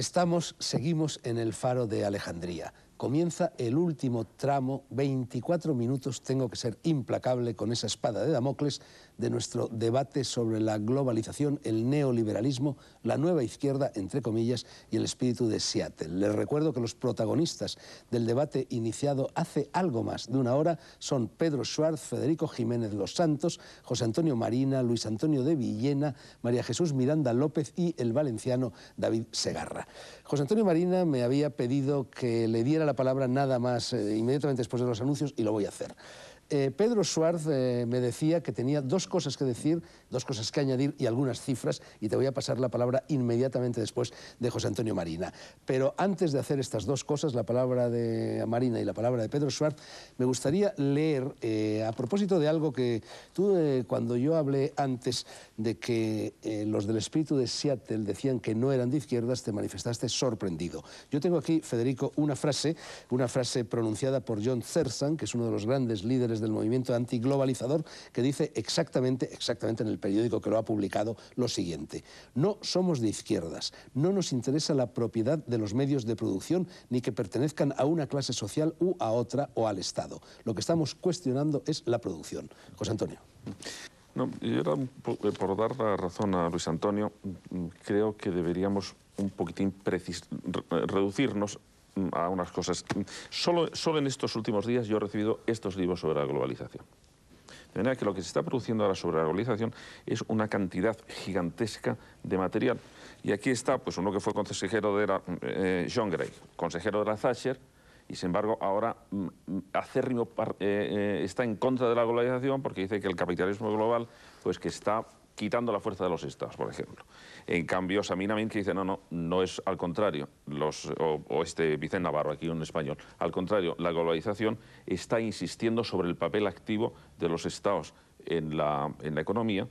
Estamos, seguimos en el faro de Alejandría. Comienza el último tramo, 24 minutos, tengo que ser implacable con esa espada de Damocles de nuestro debate sobre la globalización, el neoliberalismo, la nueva izquierda, entre comillas, y el espíritu de Seattle. Les recuerdo que los protagonistas del debate iniciado hace algo más de una hora son Pedro Schwartz, Federico Jiménez Los Santos, José Antonio Marina, Luis Antonio de Villena, María Jesús Miranda López y el valenciano David Segarra. José Antonio Marina me había pedido que le diera la palabra nada más eh, inmediatamente después de los anuncios y lo voy a hacer. Eh, Pedro Schwartz eh, me decía que tenía dos cosas que decir, dos cosas que añadir y algunas cifras, y te voy a pasar la palabra inmediatamente después de José Antonio Marina. Pero antes de hacer estas dos cosas, la palabra de Marina y la palabra de Pedro Schwartz, me gustaría leer, eh, a propósito de algo que tú, cuando yo hablé antes de que los del espíritu de Seattle decían que no eran de izquierdas, te manifestaste sorprendido. Yo tengo aquí, Federico, una frase, una frase pronunciada por John cersan que es uno de los grandes líderes del movimiento antiglobalizador, que dice exactamente, exactamente en el periódico que lo ha publicado, lo siguiente. No somos de izquierdas, no nos interesa la propiedad de los medios de producción ni que pertenezcan a una clase social u a otra o al Estado. Lo que estamos cuestionando es la producción. José Antonio. Eh, por dar la razón a Luis Antonio, mm, creo que deberíamos un poquitín reducirnos a unas cosas. Solo, solo en estos últimos días yo he recibido estos libros sobre la globalización. De manera que lo que se está produciendo ahora sobre la globalización es una cantidad gigantesca de material. Y aquí está pues uno que fue consejero de la, eh, John Gray, consejero de la Thatcher, y sin embargo ahora mm, mm, acérrimo eh, eh, está en contra de la globalización porque dice que el capitalismo global pues que está quitando la fuerza de los estados, por ejemplo. En cambio, Samina Amin que dice, no, no, no es al contrario, los, o, este Vicente Navarro, aquí un español, al contrario, la globalización está insistiendo sobre el papel activo de los estados en la, en la economía,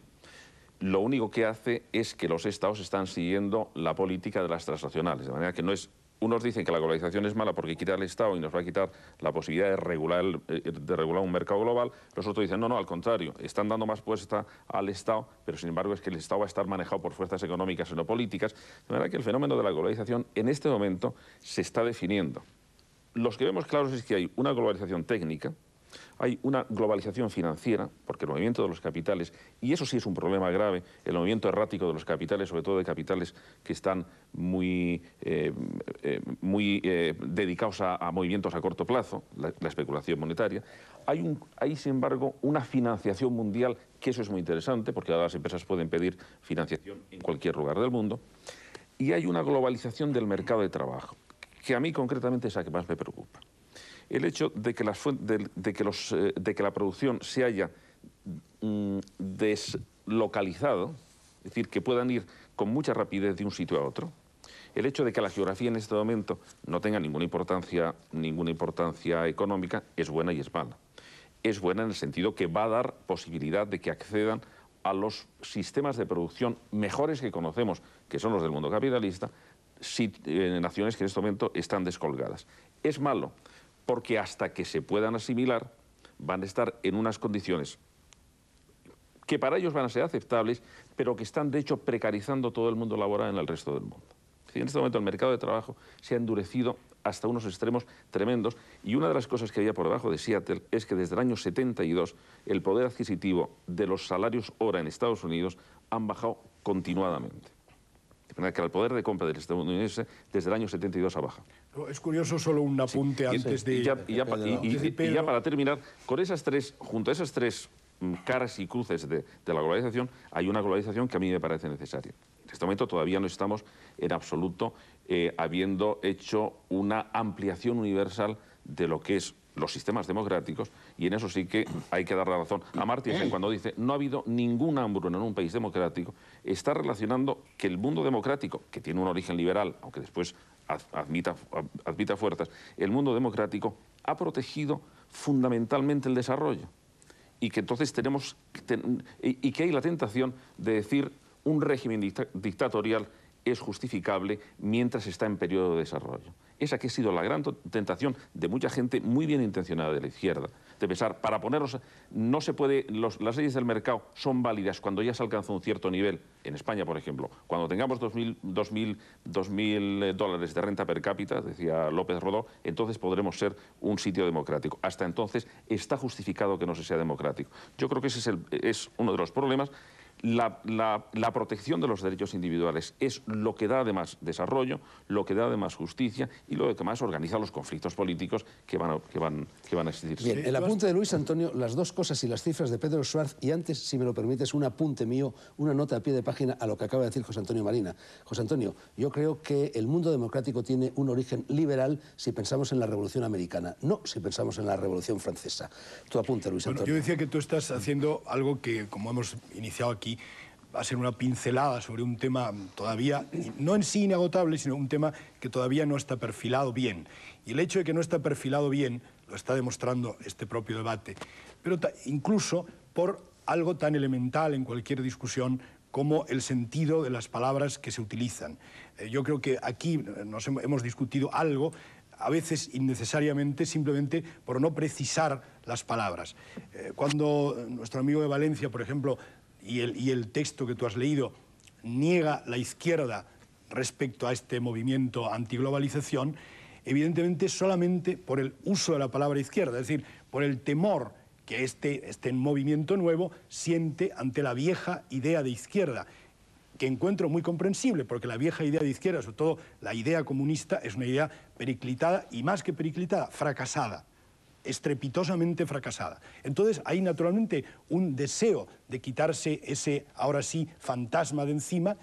lo único que hace es que los estados están siguiendo la política de las transnacionales, de manera que no es unos dicen que la globalización es mala porque quita al Estado y nos va a quitar la posibilidad de regular, eh, de regular un mercado global, los otros dicen, no, no, al contrario, están dando más puesta al Estado, pero sin embargo es que el Estado va a estar manejado por fuerzas económicas y no políticas. De manera que el fenómeno de la globalización en este momento se está definiendo. Los que vemos claros es que hay una globalización técnica, hay una globalización financiera, porque el movimiento de los capitales, y eso sí es un problema grave, el movimiento errático de los capitales, sobre todo de capitales que están muy, eh, eh, muy eh, dedicados a, movimientos a corto plazo, la, especulación monetaria. Hay, sin embargo, una financiación mundial, que eso es muy interesante, porque ahora las empresas pueden pedir financiación en cualquier lugar del mundo. Y hay una globalización del mercado de trabajo, que a mí concretamente es la que más me preocupa el hecho eh, de que, la producción se haya mm, deslocalizado, es decir, que puedan ir con mucha rapidez de un sitio a otro, el hecho de que la geografía en este momento no tenga ninguna importancia, ninguna importancia económica es buena y es mala. Es buena en el sentido que va a dar posibilidad de que accedan a los sistemas de producción mejores que conocemos, que son los del mundo capitalista, si, eh, naciones que en este momento están descolgadas. Es malo porque hasta que se puedan asimilar van a estar en unas condiciones que para ellos van a ser aceptables, pero que están de hecho precarizando todo el mundo laboral en el resto del mundo. En este momento el mercado de trabajo se ha endurecido hasta unos extremos tremendos y una de las cosas que había por debajo de Seattle es que desde el año 72 el poder adquisitivo de los salarios hora en Estados Unidos han bajado continuadamente que el poder de compra del estadounidense desde el año 72 a baja. Es curioso solo un apunte antes de... Y ya, y, para terminar, con esas tres, junto a esas tres mm, caras y cruces de, la globalización, hay una globalización que a mí me parece necesaria. En este momento todavía no estamos en absoluto eh, habiendo hecho una ampliación universal de lo que es los sistemas democráticos, y en eso sí que hay que dar la razón a Martínez mm. cuando dice no ha habido ningún hambre en un país democrático, está relacionando que el mundo democrático, que tiene un origen liberal, aunque después admita, admita fuerzas, el mundo democrático ha protegido fundamentalmente el desarrollo. Y que entonces tenemos, y, y que hay la tentación de decir un régimen dictatorial es justificable mientras está en periodo de desarrollo. Esa que ha sido la gran tentación de mucha gente muy bien intencionada de la izquierda, de pensar, para ponerlos, no se puede, las leyes del mercado son válidas cuando ya se alcanza un cierto nivel, en España, por ejemplo, cuando tengamos 2.000 eh, dólares de renta per cápita, decía López Rodó, entonces podremos ser un sitio democrático. Hasta entonces está justificado que no se sea democrático. Yo creo que ese es uno de los problemas la, la, protección de los derechos individuales es lo que da además desarrollo, lo que da además justicia y lo que más organiza los conflictos políticos que van a, que van, que van a existir. Bien, el apunte de Luis Antonio, las dos cosas y las cifras de Pedro Schwartz y antes, si me lo permites, un apunte mío, una nota a pie de página a lo que acaba de decir José Antonio Marina. José Antonio, yo creo que el mundo democrático tiene un origen liberal si pensamos en la Revolución Americana, no si pensamos en la Revolución Francesa. Tu apunte, Luis Antonio. yo decía que tú estás haciendo algo que, como hemos iniciado aquí, va a ser una pincelada sobre un tema todavía, no en sí inagotable, sino un tema que todavía no está perfilado bien. Y el hecho de que no está perfilado bien lo está demostrando este propio debate, pero incluso por algo tan elemental en cualquier discusión como el sentido de las palabras que se utilizan. Eh, yo creo que aquí nos hemos discutido algo, a veces innecesariamente, simplemente por no precisar las palabras. Eh, cuando nuestro amigo de Valencia, por ejemplo, y el, texto que tú has leído niega la izquierda respecto a este movimiento antiglobalización, evidentemente solamente por el uso de la palabra izquierda, es decir, por el temor que este, este movimiento nuevo siente ante la vieja idea de izquierda, que encuentro muy comprensible, porque la vieja idea de izquierda, sobre todo la idea comunista, es una idea periclitada y más que periclitada, fracasada estrepitosamente fracasada. Entonces hay naturalmente un deseo de quitarse ese, ahora sí, fantasma de encima.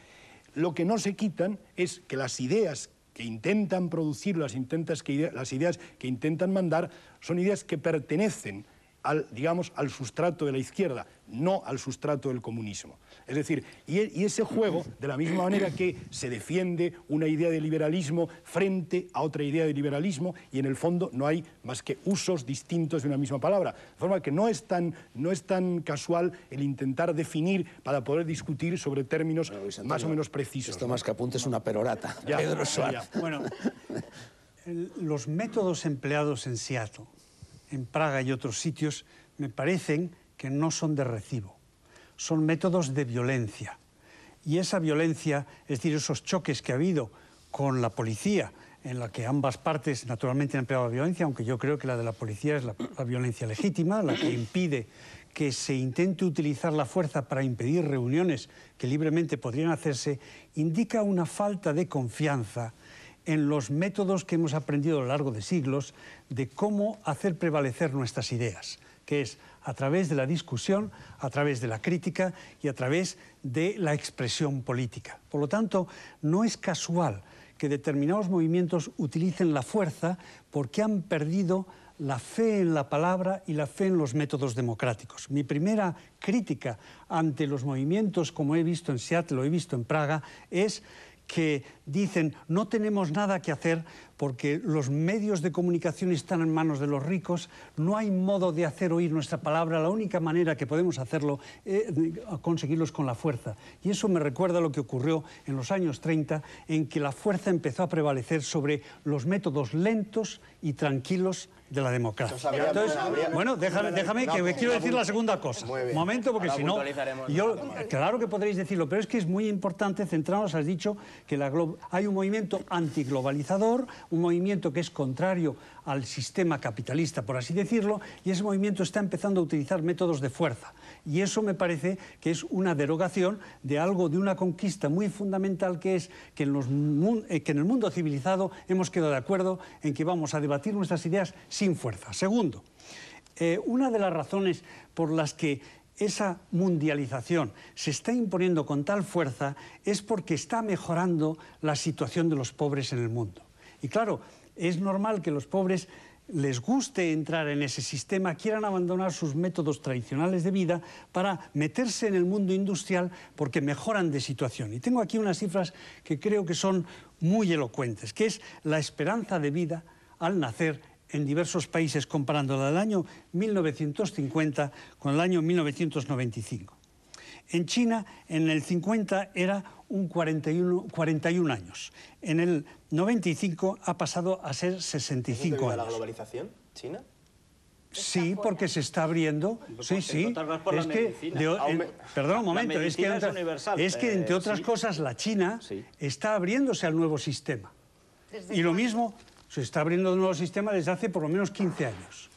Lo que no se quitan es que las ideas que intentan producir, las, intentas que, las ideas que intentan mandar, son ideas que pertenecen al, digamos, al sustrato de la izquierda, no al sustrato del comunismo. Es decir, y, ese juego, de la misma manera que se defiende una idea de liberalismo frente a otra idea de liberalismo, y en el fondo no hay más que usos distintos de una misma palabra. De forma que no es tan, no es tan casual el intentar definir para poder discutir sobre términos más o menos precisos. Esto más que apunte es una perorata. Pedro Suárez. Bueno, los métodos empleados en Seattle en Praga y otros sitios, me parecen que no son de recibo. Son métodos de violencia. Y esa violencia, es decir, esos choques que ha habido con la policía, en la que ambas partes naturalmente han empleado la violencia, aunque yo creo que la de la policía es la violencia legítima, la que impide que se intente utilizar la fuerza para impedir reuniones que libremente podrían hacerse, indica una falta de confianza en los métodos que hemos aprendido a lo largo de siglos de cómo hacer prevalecer nuestras ideas, que es a través de la discusión, a través de la crítica y a través de la expresión política. Por lo tanto, no es casual que determinados movimientos utilicen la fuerza porque han perdido la fe en la palabra y la fe en los métodos democráticos. Mi primera crítica ante los movimientos, como he visto en Seattle, lo he visto en Praga, es que dicen no tenemos nada que hacer porque los medios de comunicación están en manos de los ricos, no hay modo de hacer oír nuestra palabra, la única manera que podemos hacerlo es eh, conseguirlos con la fuerza. Y eso me recuerda lo que ocurrió en los años 30, en que la fuerza empezó a prevalecer sobre los métodos lentos y tranquilos de la democracia. bueno, déjame, déjame que me quiero decir la segunda cosa. Un momento, porque si no, yo, claro que podréis decirlo, pero es que es muy importante centrarnos, has dicho, que la hay un movimiento antiglobalizador, un movimiento que es contrario al sistema capitalista, por así decirlo, y ese movimiento está empezando a utilizar métodos de fuerza. Y eso me parece que es una derogación de algo, de una conquista muy fundamental que es que en, los, eh, en el mundo civilizado hemos quedado de acuerdo en que vamos a debatir nuestras ideas sin fuerza. Segundo, eh, una de las razones por las que esa mundialización se está imponiendo con tal fuerza es porque está mejorando la situación de los pobres en el mundo. Y claro, es normal que los pobres les guste entrar en ese sistema, quieran abandonar sus métodos tradicionales de vida para meterse en el mundo industrial porque mejoran de situación. Y tengo aquí unas cifras que creo que son muy elocuentes, que es la esperanza de vida al nacer en diversos países comparándola del año 1950 con el año 1995. En China, en el 50 era un 41, 41 años. En el 95 ha pasado a ser 65 ¿Es años. la globalización china? Sí, porque se está abriendo. Sí, pues sí. Es que, perdón un momento, es que, entre, es que entre eh, otras cosas la China está abriéndose al nuevo sistema. Y lo mismo se está abriendo al nuevo sistema desde hace por lo menos 15 años.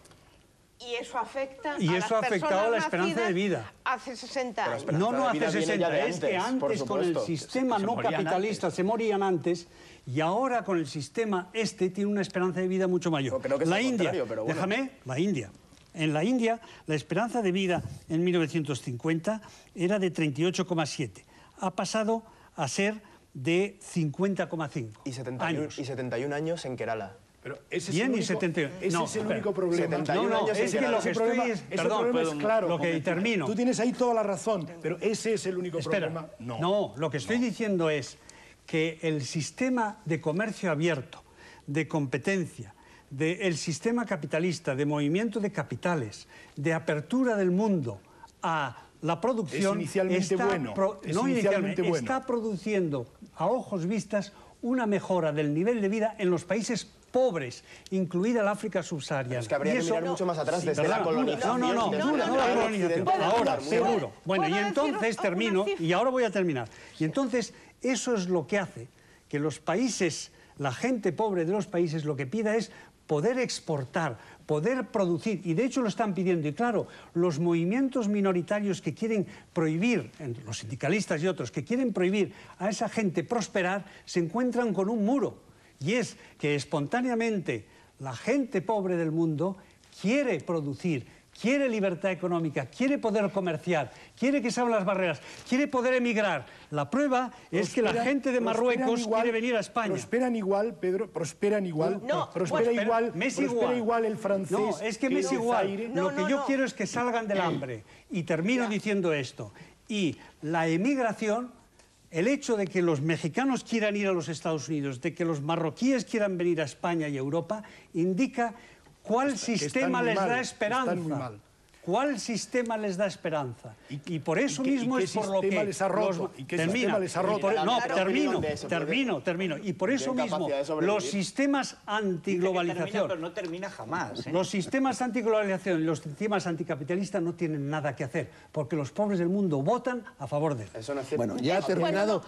Y eso afecta a ha afectado la esperanza de vida. Hace 60 años. No, no hace 60, es que antes con el sistema no capitalista se morían antes y ahora con el sistema este tiene una esperanza de vida mucho mayor. la India, déjame, la India. En la India la esperanza de vida en 1950 era de 38,7. Ha pasado a ser de 50,5 y Y 71 años en Kerala. Pero ese es el único, Ese es el problema. No, no, es que lo que es claro. Lo que Tú tienes ahí toda la razón, pero ese es el único problema. No, lo que estoy diciendo es que el sistema de comercio abierto, de competencia, del sistema capitalista, de movimiento de capitales, de apertura del mundo a la producción... Es inicialmente está bueno. es no inicialmente, bueno. Está produciendo, a ojos vistas, una mejora del nivel de vida en los países pobres, incluida el África subsahariana. Es que habría que mirar mucho más atrás, desde la colonización. No, no, no, no, Ahora, seguro. Bueno, y entonces termino, y ahora voy a terminar. Y entonces, eso es lo que hace que los países, la gente pobre de los países, lo que pida es poder exportar, poder producir, y de hecho lo están pidiendo, y claro, los movimientos minoritarios que quieren prohibir, los sindicalistas y otros, que quieren prohibir a esa gente prosperar, se encuentran con un muro y es que espontáneamente la gente pobre del mundo quiere producir, quiere libertad económica, quiere poder comerciar, quiere que se abran las barreras, quiere poder emigrar. La prueba es que la gente de Marruecos quiere venir a España. Prosperan igual, Pedro, prosperan igual. No, prospera igual, prospera igual. el francés. No, es que me igual. Lo que yo quiero es que salgan del hambre. Y termino diciendo esto. Y la emigración el hecho de que los mexicanos quieran ir a los Estados Unidos, de que los marroquíes quieran venir a España y a Europa, indica cuál sistema les da esperanza. ¿Cuál sistema les da esperanza? Y, por eso mismo es por lo que... ¿Y termina, sistema les no, termino, termino, termino. Y por eso mismo, los sistemas antiglobalización... no termina jamás. ¿eh? Los sistemas antiglobalización y los sistemas anticapitalistas no tienen nada que hacer, porque los pobres del mundo votan a favor de él. bueno, ya ha terminado,